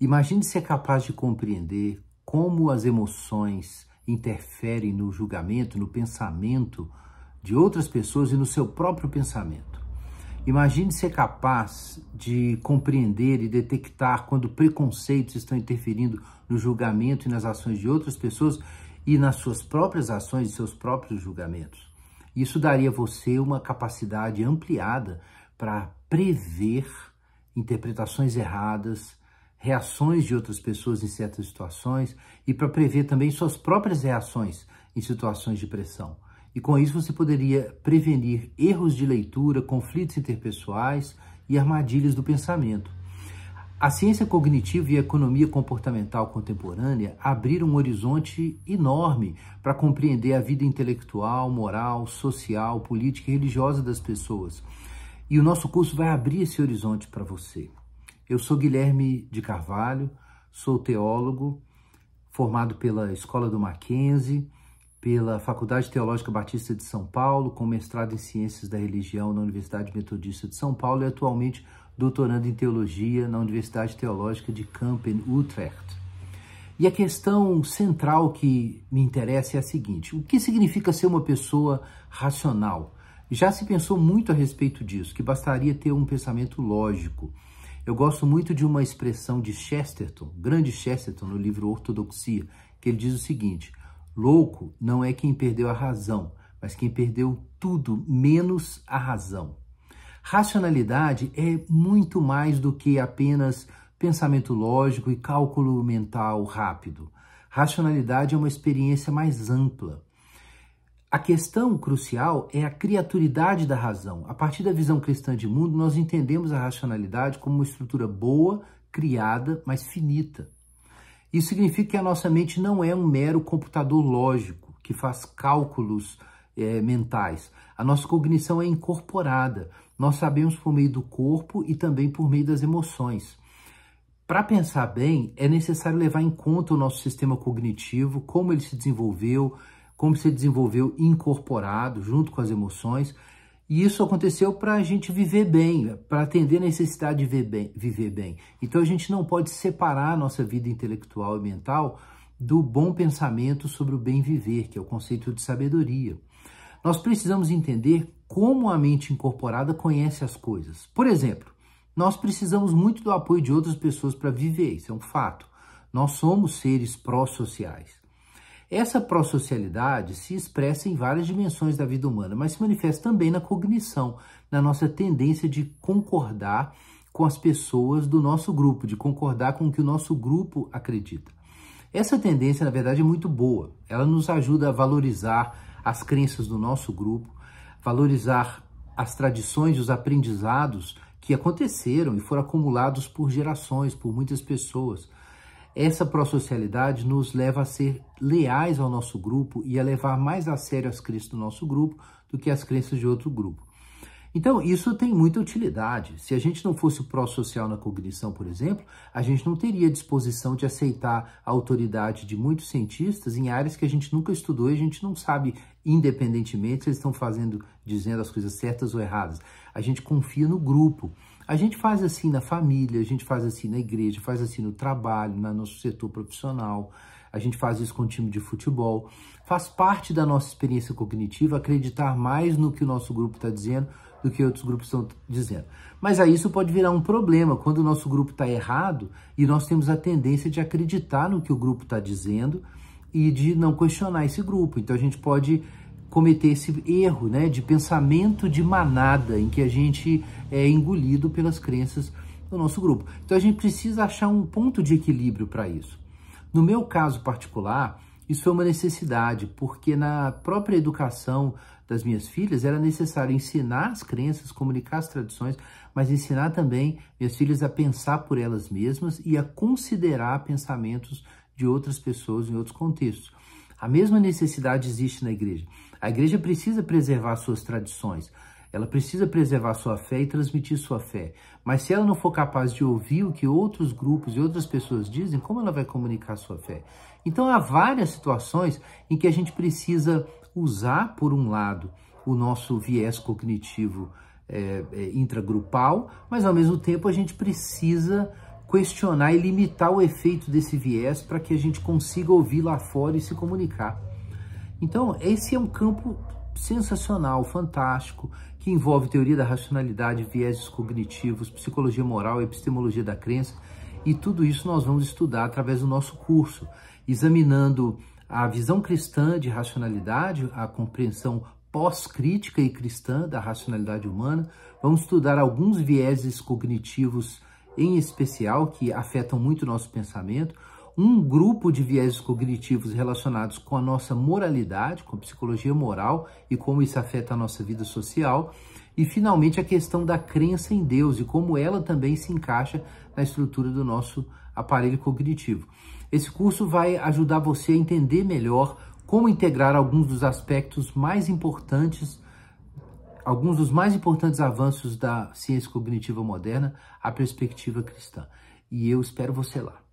Imagine se é capaz de compreender como as emoções interferem no julgamento, no pensamento de outras pessoas e no seu próprio pensamento. Imagine ser é capaz de compreender e detectar quando preconceitos estão interferindo no julgamento e nas ações de outras pessoas e nas suas próprias ações e seus próprios julgamentos. Isso daria a você uma capacidade ampliada para prever interpretações erradas, reações de outras pessoas em certas situações e para prever também suas próprias reações em situações de pressão. E com isso você poderia prevenir erros de leitura, conflitos interpessoais e armadilhas do pensamento. A ciência cognitiva e a economia comportamental contemporânea abriram um horizonte enorme para compreender a vida intelectual, moral, social, política e religiosa das pessoas. E o nosso curso vai abrir esse horizonte para você. Eu sou Guilherme de Carvalho, sou teólogo, formado pela Escola do Mackenzie, pela Faculdade Teológica Batista de São Paulo, com mestrado em Ciências da Religião na Universidade Metodista de São Paulo e atualmente doutorando em Teologia na Universidade Teológica de Kampen, Utrecht. E a questão central que me interessa é a seguinte: o que significa ser uma pessoa racional? Já se pensou muito a respeito disso, que bastaria ter um pensamento lógico. Eu gosto muito de uma expressão de Chesterton, grande Chesterton, no livro Ortodoxia, que ele diz o seguinte: louco não é quem perdeu a razão, mas quem perdeu tudo menos a razão. Racionalidade é muito mais do que apenas pensamento lógico e cálculo mental rápido. Racionalidade é uma experiência mais ampla. A questão crucial é a criaturidade da razão. A partir da visão cristã de mundo, nós entendemos a racionalidade como uma estrutura boa, criada, mas finita. Isso significa que a nossa mente não é um mero computador lógico que faz cálculos é, mentais. A nossa cognição é incorporada. Nós sabemos por meio do corpo e também por meio das emoções. Para pensar bem, é necessário levar em conta o nosso sistema cognitivo, como ele se desenvolveu, como se desenvolveu incorporado junto com as emoções. E isso aconteceu para a gente viver bem, para atender a necessidade de viver bem, viver bem. Então a gente não pode separar a nossa vida intelectual e mental do bom pensamento sobre o bem viver, que é o conceito de sabedoria. Nós precisamos entender como a mente incorporada conhece as coisas. Por exemplo, nós precisamos muito do apoio de outras pessoas para viver, isso é um fato. Nós somos seres pró-sociais. Essa pró-socialidade se expressa em várias dimensões da vida humana, mas se manifesta também na cognição, na nossa tendência de concordar com as pessoas do nosso grupo, de concordar com o que o nosso grupo acredita. Essa tendência, na verdade, é muito boa. Ela nos ajuda a valorizar as crenças do nosso grupo, valorizar as tradições e os aprendizados que aconteceram e foram acumulados por gerações, por muitas pessoas. Essa prosocialidade nos leva a ser leais ao nosso grupo e a levar mais a sério as crenças do nosso grupo do que as crenças de outro grupo. Então, isso tem muita utilidade. Se a gente não fosse pró-social na cognição, por exemplo, a gente não teria disposição de aceitar a autoridade de muitos cientistas em áreas que a gente nunca estudou e a gente não sabe independentemente se eles estão fazendo, dizendo as coisas certas ou erradas. A gente confia no grupo. A gente faz assim na família, a gente faz assim na igreja, faz assim no trabalho, no nosso setor profissional, a gente faz isso com o time de futebol. Faz parte da nossa experiência cognitiva acreditar mais no que o nosso grupo está dizendo do que outros grupos estão dizendo. Mas aí isso pode virar um problema quando o nosso grupo está errado e nós temos a tendência de acreditar no que o grupo está dizendo e de não questionar esse grupo. Então a gente pode cometer esse erro né, de pensamento de manada, em que a gente é engolido pelas crenças do nosso grupo. Então a gente precisa achar um ponto de equilíbrio para isso. No meu caso particular, isso foi uma necessidade, porque na própria educação das minhas filhas era necessário ensinar as crenças, comunicar as tradições, mas ensinar também minhas filhas a pensar por elas mesmas e a considerar pensamentos de outras pessoas em outros contextos. A mesma necessidade existe na igreja. A igreja precisa preservar suas tradições, ela precisa preservar sua fé e transmitir sua fé. Mas se ela não for capaz de ouvir o que outros grupos e outras pessoas dizem, como ela vai comunicar sua fé? Então há várias situações em que a gente precisa usar, por um lado, o nosso viés cognitivo é, é, intragrupal, mas ao mesmo tempo a gente precisa questionar e limitar o efeito desse viés para que a gente consiga ouvir lá fora e se comunicar. Então, esse é um campo sensacional, fantástico, que envolve teoria da racionalidade, vieses cognitivos, psicologia moral, epistemologia da crença, e tudo isso nós vamos estudar através do nosso curso, examinando a visão cristã de racionalidade, a compreensão pós-crítica e cristã da racionalidade humana. Vamos estudar alguns vieses cognitivos em especial que afetam muito o nosso pensamento, um grupo de viéses cognitivos relacionados com a nossa moralidade, com a psicologia moral e como isso afeta a nossa vida social, e finalmente a questão da crença em Deus e como ela também se encaixa na estrutura do nosso aparelho cognitivo. Esse curso vai ajudar você a entender melhor como integrar alguns dos aspectos mais importantes alguns dos mais importantes avanços da ciência cognitiva moderna, a perspectiva cristã. E eu espero você lá.